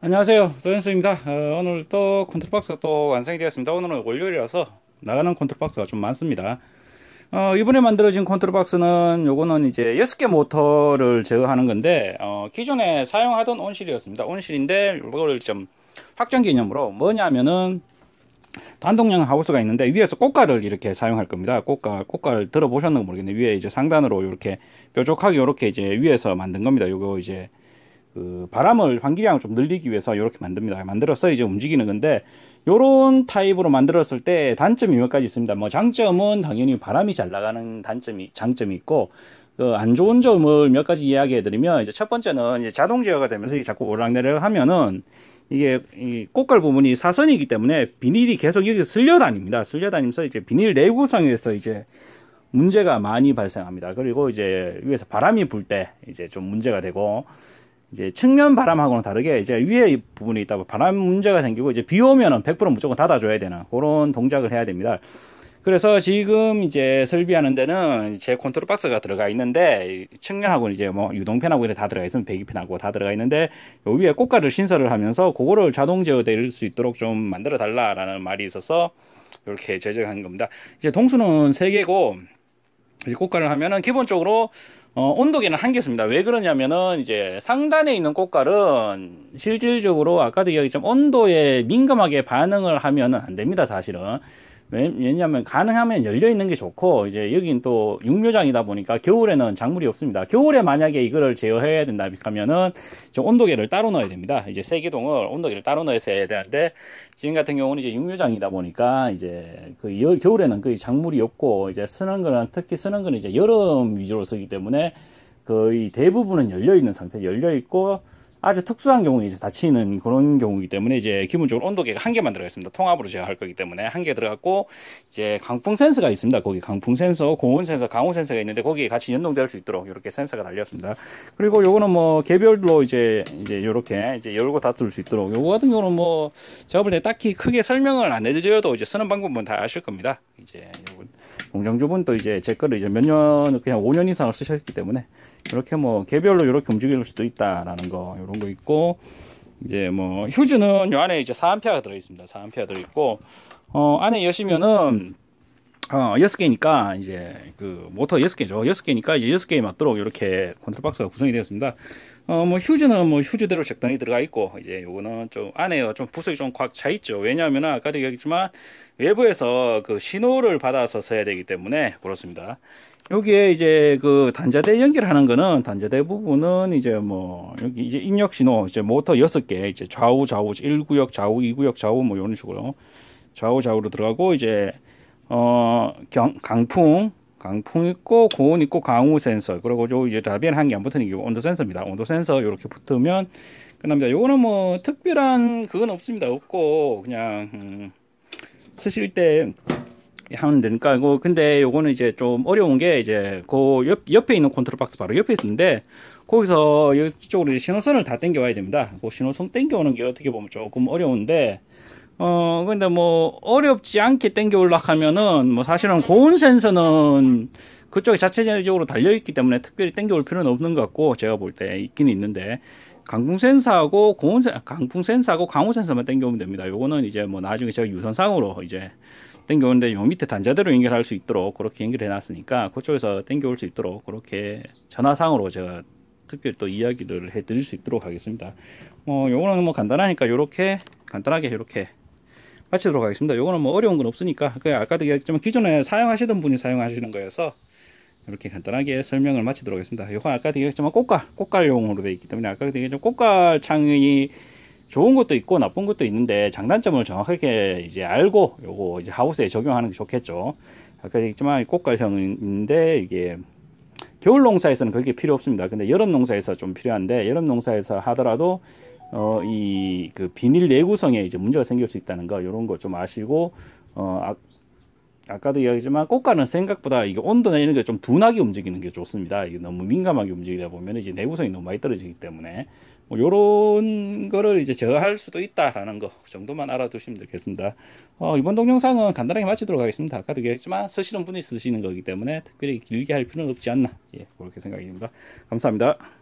안녕하세요. 서현수입니다. 어, 오늘 또 컨트롤박스가 또 완성이 되었습니다. 오늘은 월요일이라서 나가는 컨트롤박스가 좀 많습니다. 어, 이번에 만들어진 컨트롤박스는 요거는 이제 6개 모터를 제어하는 건데 어, 기존에 사용하던 온실이었습니다. 온실인데 이거를좀 확정 개념으로 뭐냐면은 단독형 하우스가 있는데 위에서 꽃가를 이렇게 사용할 겁니다. 꽃가, 꽃가를 들어보셨는지 모르겠는데 위에 이제 상단으로 이렇게 뾰족하게 이렇게 이제 위에서 만든 겁니다. 요거 이제 그 바람을 환기량을 좀 늘리기 위해서 이렇게 만듭니다. 만들어서 이제 움직이는 건데 요런 타입으로 만들었을 때 단점이 몇 가지 있습니다. 뭐 장점은 당연히 바람이 잘 나가는 단점이 장점이 있고 그안 좋은 점을 몇 가지 이야기해 드리면 이제 첫 번째는 이제 자동 제어가 되면서 이게 자꾸 오락내락 하면은 이게 이 꽃갈 부분이 사선이기 때문에 비닐이 계속 여기 쓸려 다닙니다. 쓸려 다니면서 이제 비닐 내구성에서 이제 문제가 많이 발생합니다. 그리고 이제 위에서 바람이 불 때 이제 좀 문제가 되고 이제 측면 바람하고는 다르게 이제 위에 부분이 있다 고 바람 문제가 생기고 이제 비 오면은 100% 무조건 닫아줘야 되는 그런 동작을 해야 됩니다. 그래서 지금 이제 설비하는 데는 제 컨트롤 박스가 들어가 있는데 측면하고 이제 뭐 유동펜하고 이제 다 들어가 있으면 배기펜하고 다 들어가 있는데 요 위에 꽃가루 신설을 하면서 그거를 자동 제어될 수 있도록 좀 만들어 달라라는 말이 있어서 이렇게 제작한 겁니다. 이제 동수는 세 개고 꽃가루를 하면은 기본적으로 어, 온도계는 한계 개입니다. 왜 그러냐면은 이제 상단에 있는 꽃가루는 실질적으로 아까도 이야기했지만 온도에 민감하게 반응을 하면은 안 됩니다. 사실은. 왜냐하면 가능하면 열려 있는 게 좋고 이제 여긴 또육류장이다 보니까 겨울에는 작물이 없습니다. 겨울에 만약에 이거를 제어해야 된다 하면은 저 온도계를 따로 넣어야 됩니다. 이제 세기동을 온도계를 따로 넣어서 해야 되는데 지금 같은 경우는 이제 육류장이다 보니까 이제 그 열, 겨울에는 거의 작물이 없고 이제 쓰는 거는 특히 쓰는 거는 이제 여름 위주로 쓰기 때문에 거의 대부분은 열려 있는 상태, 열려 있고 아주 특수한 경우에 이제 다치는 그런 경우이기 때문에 이제 기본적으로 온도계가 한 개만 들어 있습니다. 통합으로 제가할 거기 때문에 한 개 들어갔고 이제 강풍 센서가 있습니다. 거기 강풍 센서, 고온 센서, 강우 센서가 있는데 거기에 같이 연동될 수 있도록 이렇게 센서가 달렸습니다. 그리고 요거는 뭐 개별로 이제 이제 요렇게 이제 열고 닫을 수 있도록 요거 같은 경우는 뭐 저번에 딱히 크게 설명을 안 해드려도 이제 쓰는 방법은 다 아실 겁니다. 이제 공장주분도 이제 제 거를 이제 몇 년, 그냥 5년 이상을 쓰셨기 때문에 이렇게 뭐 개별로 이렇게 움직일 수도 있다라는 거, 이런 거 있고 이제 뭐 휴즈는 요 안에 이제 4암페어가 들어있습니다. 4암페어 들어있고 어, 안에 여시면은 어, 6개니까, 이제, 그, 모터 6개죠. 6개니까, 이제 6개에 맞도록 이렇게 컨트롤 박스가 구성이 되었습니다. 어, 뭐 휴즈는 뭐 휴즈대로 적당히 들어가 있고 이제 요거는 좀 안에요. 좀 부속이 좀 꽉 차 있죠. 왜냐하면 아까도 얘기했지만 외부에서 그 신호를 받아서 써야 되기 때문에 그렇습니다. 여기에 이제 그 단자대 연결하는 거는 단자대 부분은 이제 뭐 여기 이제 입력 신호 이제 모터 여섯 개 이제 좌우 좌우 일구역 좌우 이구역 좌우 뭐 이런 식으로 좌우 좌우로 들어가고 이제 어 경, 강풍 강풍 있고 고온 있고 강우 센서 그리고 요 이제 다변 엔 한개 안 붙으니까 온도 센서입니다. 온도 센서 이렇게 붙으면 끝납니다. 요거는 뭐 특별한 그건 없습니다. 없고 그냥 음, 쓰실 때 하면 되니까 이거 근데 요거는 이제 좀 어려운 게 이제 그 옆, 옆에 있는 컨트롤 박스 바로 옆에 있는데 거기서 이쪽으로 신호선을 다 땡겨와야 됩니다. 그 신호선 땡겨오는 게 어떻게 보면 조금 어려운데 어, 근데 뭐, 어렵지 않게 땡겨 올라가면은, 뭐, 사실은 고온 센서는 그쪽에 자체적으로 달려있기 때문에 특별히 땡겨 올 필요는 없는 것 같고, 제가 볼 때 있긴 있는데, 강풍 센서하고 고온 센 강풍 센서하고 강온 센서만 땡겨오면 됩니다. 요거는 이제 뭐 나중에 제가 유선상으로 이제 땡겨오는데 요 밑에 단자대로 연결할 수 있도록 그렇게 연결해 놨으니까 그쪽에서 땡겨올 수 있도록 그렇게 전화상으로 제가 특별히 또 이야기를 해 드릴 수 있도록 하겠습니다. 뭐 요거는 뭐 간단하니까 요렇게 간단하게 이렇게 마치도록 하겠습니다. 요거는 뭐 어려운 건 없으니까 그 아까도 얘기했지만 기존에 사용하시던 분이 사용하시는 거여서 이렇게 간단하게 설명을 마치도록 하겠습니다. 요거 아까도 얘기했지만 꽃갈, 꽃갈용으로 되어 있기 때문에 아까도 얘기했지만 꽃갈 창이 좋은 것도 있고 나쁜 것도 있는데 장단점을 정확하게 이제 알고 요거 이제 하우스에 적용하는 게 좋겠죠. 아까 도 얘기했지만 꽃갈형인데 이게 겨울 농사에서는 그게 렇 필요 없습니다. 근데 여름 농사에서 좀 필요한데 여름 농사에서 하더라도 어, 이 그 비닐 내구성에 이제 문제가 생길 수 있다는 거요런거 좀 아시고 어, 아, 아까도 이야기했지만 꽃가는 생각보다 이게 온도 내리는 게좀 둔하게 움직이는 게 좋습니다. 이게 너무 민감하게 움직이다 보면 이제 내구성이 너무 많이 떨어지기 때문에 뭐 요런 거를 이제 제어할 수도 있다라는 거 정도만 알아두시면 되겠습니다. 어, 이번 동영상은 간단하게 마치도록 하겠습니다. 아까도 얘기했지만 쓰시는 분이 쓰시는 거기 때문에 특별히 길게 할 필요는 없지 않나 예, 그렇게 생각이 듭니다. 감사합니다.